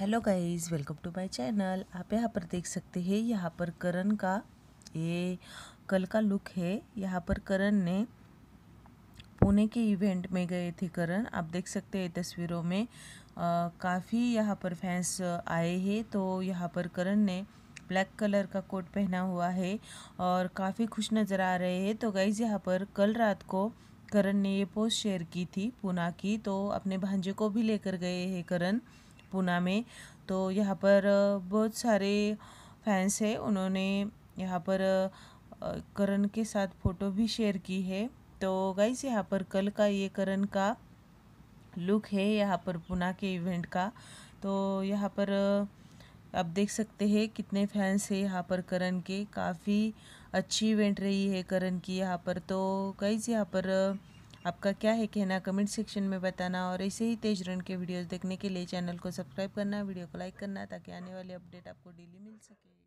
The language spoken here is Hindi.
hello guys welcome to my channel आप यहाँ पर देख सकते हैं यहाँ पर करण का ये कल का लुक है यहाँ पर करण ने पुणे के इवेंट में गए थे करण आप देख सकते हैं तस्वीरों में काफ़ी यहाँ पर फैंस आए हैं तो यहाँ पर करण ने ब्लैक कलर का कोट पहना हुआ है और काफ़ी खुश नज़र आ रहे हैं तो गाइज़ यहाँ पर कल रात को करण ने ये पोस्ट शेयर की थी पूना की तो अपने भांजे को भी लेकर गए हैं करण पूना में तो यहाँ पर बहुत सारे फैंस हैं उन्होंने यहाँ पर करण के साथ फ़ोटो भी शेयर की है तो गाइस यहाँ पर कल का ये करण का लुक है यहाँ पर पुना के इवेंट का तो यहाँ पर आप देख सकते हैं कितने फैंस हैं यहाँ पर करण के काफ़ी अच्छी इवेंट रही है करण की यहाँ पर तो गाइस यहाँ पर आपका क्या है कहना कमेंट सेक्शन में बताना और ऐसे ही तेज रन के वीडियोस देखने के लिए चैनल को सब्सक्राइब करना वीडियो को लाइक करना ताकि आने वाले अपडेट आपको डेली मिल सके